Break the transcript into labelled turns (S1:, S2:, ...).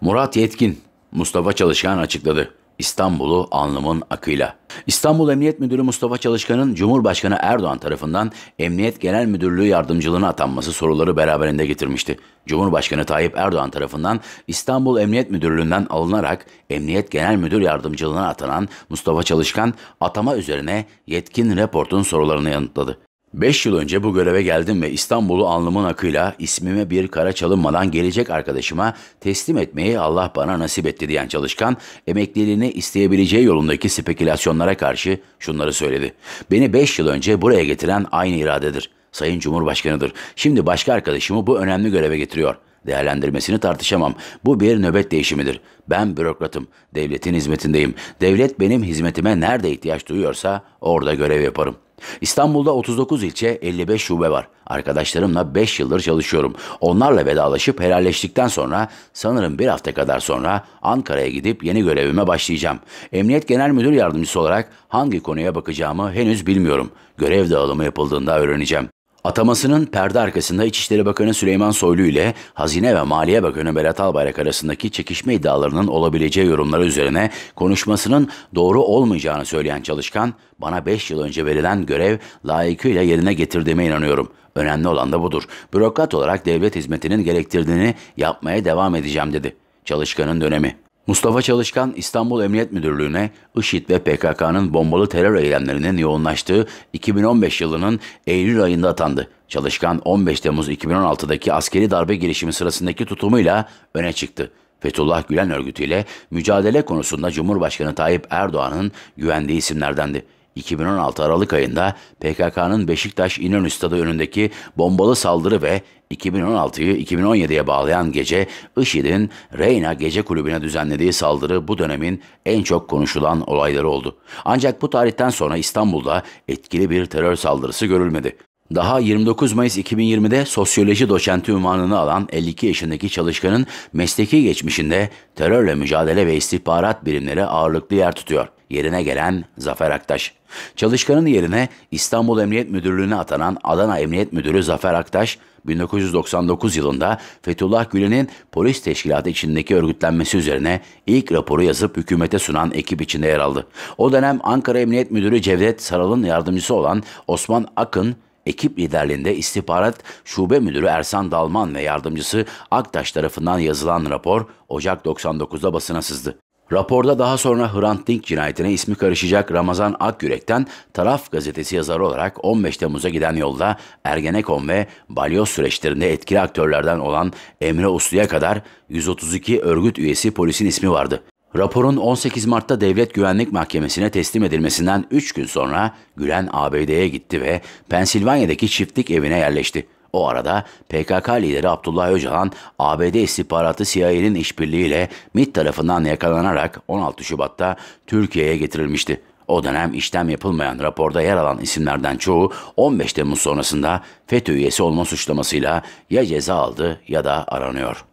S1: Murat Yetkin, Mustafa Çalışkan açıkladı. İstanbul'u anlamın akıyla. İstanbul Emniyet Müdürü Mustafa Çalışkan'ın Cumhurbaşkanı Erdoğan tarafından Emniyet Genel Müdürlüğü yardımcılığına atanması soruları beraberinde getirmişti. Cumhurbaşkanı Tayyip Erdoğan tarafından İstanbul Emniyet Müdürlüğü'nden alınarak Emniyet Genel Müdür yardımcılığına atanan Mustafa Çalışkan atama üzerine yetkin Report'un sorularını yanıtladı. Beş yıl önce bu göreve geldim ve İstanbul'u alnımın akıyla ismime bir kara çalınmadan gelecek arkadaşıma teslim etmeyi Allah bana nasip etti diyen çalışkan emekliliğini isteyebileceği yolundaki spekülasyonlara karşı şunları söyledi. Beni beş yıl önce buraya getiren aynı iradedir. Sayın Cumhurbaşkanı'dır. Şimdi başka arkadaşımı bu önemli göreve getiriyor. Değerlendirmesini tartışamam. Bu bir nöbet değişimidir. Ben bürokratım. Devletin hizmetindeyim. Devlet benim hizmetime nerede ihtiyaç duyuyorsa orada görev yaparım. İstanbul'da 39 ilçe 55 şube var. Arkadaşlarımla 5 yıldır çalışıyorum. Onlarla vedalaşıp helalleştikten sonra sanırım bir hafta kadar sonra Ankara'ya gidip yeni görevime başlayacağım. Emniyet Genel Müdür Yardımcısı olarak hangi konuya bakacağımı henüz bilmiyorum. Görev dağılımı yapıldığında öğreneceğim. Atamasının perde arkasında İçişleri Bakanı Süleyman Soylu ile Hazine ve Maliye Bakanı Berat Albayrak arasındaki çekişme iddialarının olabileceği yorumları üzerine konuşmasının doğru olmayacağını söyleyen Çalışkan, bana 5 yıl önce verilen görev layıkıyla yerine getirdiğime inanıyorum. Önemli olan da budur. Bürokrat olarak devlet hizmetinin gerektirdiğini yapmaya devam edeceğim dedi. Çalışkan'ın dönemi. Mustafa Çalışkan İstanbul Emniyet Müdürlüğü'ne IŞİD ve PKK'nın bombalı terör eylemlerinin yoğunlaştığı 2015 yılının Eylül ayında atandı. Çalışkan 15 Temmuz 2016'daki askeri darbe girişimi sırasındaki tutumuyla öne çıktı. Fethullah Gülen örgütüyle mücadele konusunda Cumhurbaşkanı Tayyip Erdoğan'ın güvendiği isimlerdendi. 2016 Aralık ayında PKK'nın Beşiktaş İnönü Stadı önündeki bombalı saldırı ve 2016'yı 2017'ye bağlayan gece IŞİD'in Reyna Gece Kulübü'ne düzenlediği saldırı bu dönemin en çok konuşulan olayları oldu. Ancak bu tarihten sonra İstanbul'da etkili bir terör saldırısı görülmedi. Daha 29 Mayıs 2020'de sosyoloji doçenti unvanını alan 52 yaşındaki çalışkanın mesleki geçmişinde terörle mücadele ve istihbarat birimleri ağırlıklı yer tutuyor yerine gelen Zafer Aktaş. Çalışkan'ın yerine İstanbul Emniyet Müdürlüğü'ne atanan Adana Emniyet Müdürü Zafer Aktaş, 1999 yılında Fethullah Gülen'in polis teşkilatı içindeki örgütlenmesi üzerine ilk raporu yazıp hükümete sunan ekip içinde yer aldı. O dönem Ankara Emniyet Müdürü Cevdet Saral'ın yardımcısı olan Osman Akın, ekip liderliğinde istihbarat şube müdürü Ersan Dalman ve yardımcısı Aktaş tarafından yazılan rapor Ocak 99'da basına sızdı. Raporda daha sonra Hrant Dink cinayetine ismi karışacak Ramazan Akgürek'ten Taraf gazetesi yazarı olarak 15 Temmuz'a giden yolda Ergenekon ve Balyoz süreçlerinde etkili aktörlerden olan Emre Uslu'ya kadar 132 örgüt üyesi polisin ismi vardı. Raporun 18 Mart'ta Devlet Güvenlik Mahkemesi'ne teslim edilmesinden 3 gün sonra Gülen ABD'ye gitti ve Pensilvanya'daki çiftlik evine yerleşti. O arada PKK lideri Abdullah Öcalan, ABD istihbaratı CIA'nin işbirliğiyle MIT tarafından yakalanarak 16 Şubat'ta Türkiye'ye getirilmişti. O dönem işlem yapılmayan raporda yer alan isimlerden çoğu 15 Temmuz sonrasında FETÖ üyesi olma suçlamasıyla ya ceza aldı ya da aranıyor.